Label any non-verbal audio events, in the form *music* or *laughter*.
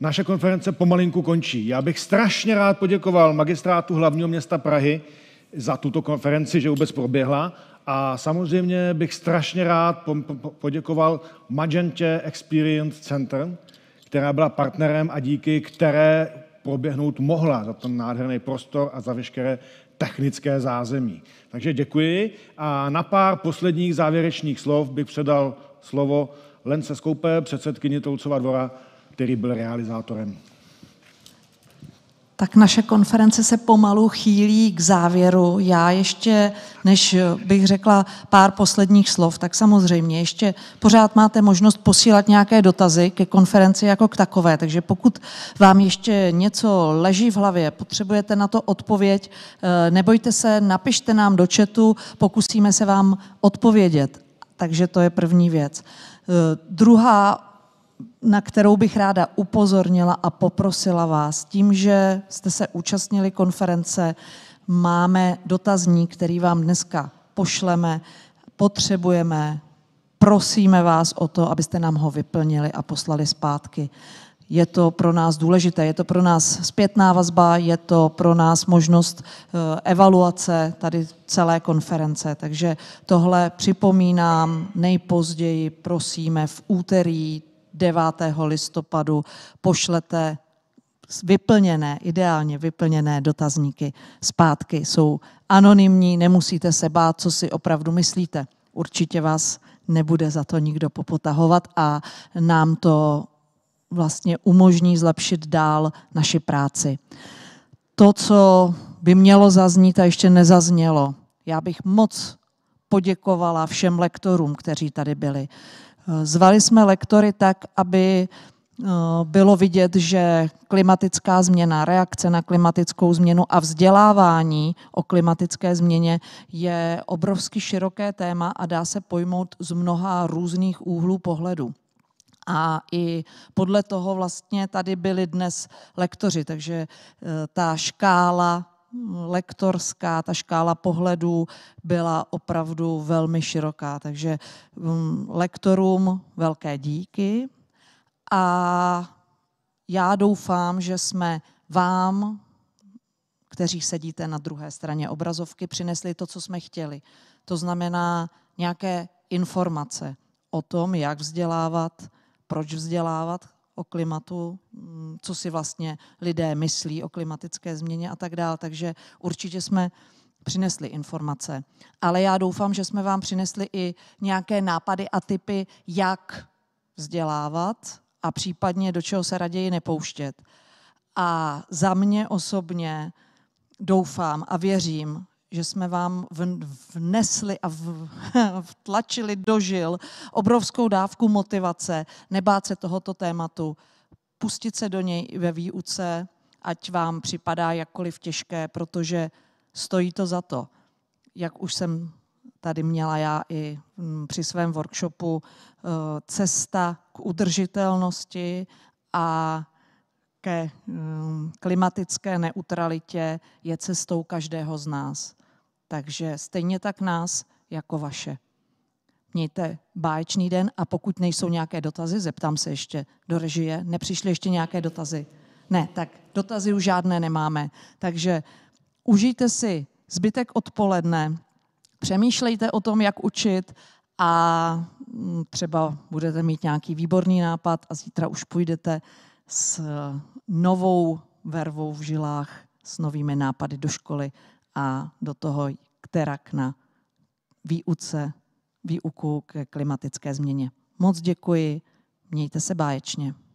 naše konference pomalinku končí. Já bych strašně rád poděkoval magistrátu hlavního města Prahy za tuto konferenci, že vůbec proběhla. A samozřejmě bych strašně rád poděkoval Magentě Experience Center, která byla partnerem a díky které proběhnout mohla za ten nádherný prostor a za veškeré technické zázemí. Takže děkuji a na pár posledních závěrečných slov bych předal slovo Lence Skoupe, předsedkyni Toucova dvora který byl realizátorem. Tak naše konference se pomalu chýlí k závěru. Já ještě, než bych řekla pár posledních slov, tak samozřejmě ještě pořád máte možnost posílat nějaké dotazy ke konferenci jako k takové. Takže pokud vám ještě něco leží v hlavě, potřebujete na to odpověď, eh, nebojte se, napište nám do četu, pokusíme se vám odpovědět. Takže to je první věc. Eh, druhá na kterou bych ráda upozornila a poprosila vás. Tím, že jste se účastnili konference, máme dotazník, který vám dneska pošleme, potřebujeme, prosíme vás o to, abyste nám ho vyplnili a poslali zpátky. Je to pro nás důležité, je to pro nás zpětná vazba, je to pro nás možnost eh, evaluace tady celé konference. Takže tohle připomínám, nejpozději prosíme v úterý 9. listopadu pošlete vyplněné, ideálně vyplněné dotazníky zpátky. Jsou anonymní, nemusíte se bát, co si opravdu myslíte. Určitě vás nebude za to nikdo popotahovat a nám to vlastně umožní zlepšit dál naši práci. To, co by mělo zaznít a ještě nezaznělo, já bych moc poděkovala všem lektorům, kteří tady byli. Zvali jsme lektory tak, aby eh, bylo vidět, že klimatická změna, reakce na klimatickou změnu a vzdělávání o klimatické změně je obrovsky široké téma a dá se pojmout z mnoha různých úhlů pohledu. A i podle toho vlastně tady byli dnes lektoři, takže eh, ta škála lektorská, ta škála pohledů byla opravdu velmi široká. Takže mm, lektorům velké díky a já doufám, že jsme vám, kteří sedíte na druhé straně obrazovky, přinesli to, co jsme chtěli. To znamená nějaké informace o tom, jak vzdělávat, proč vzdělávat, o klimatu, mm, co si vlastně lidé myslí o klimatické změně a tak dále. Takže určitě jsme přinesli informace. Ale já doufám, že jsme vám přinesli i nějaké nápady a typy, jak vzdělávat a případně do čeho se raději nepouštět. A za mě osobně doufám a věřím, že jsme vám vnesli a *laughs* vtlačili do žil obrovskou dávku motivace, nebát se tohoto tématu, pustit se do něj ve výuce, ať vám připadá jakkoliv těžké, protože stojí to za to. Jak už jsem tady měla já i mm, při svém workshopu, eh, cesta k udržitelnosti a ke mm, klimatické neutralitě je cestou každého z nás. Takže stejně tak nás jako vaše. Mějte báječný den a pokud nejsou nějaké dotazy, zeptám se ještě do režie, nepřišly ještě nějaké dotazy. Ne, tak dotazy už žádné nemáme. Takže užijte si zbytek odpoledne, přemýšlejte o tom, jak učit a mm, třeba budete mít nějaký výborný nápad a zítra už půjdete s novou vervou v žilách, s novými nápady do školy a do toho, která na výuce, výuku k klimatické změně. Moc děkuji, mějte se báječně.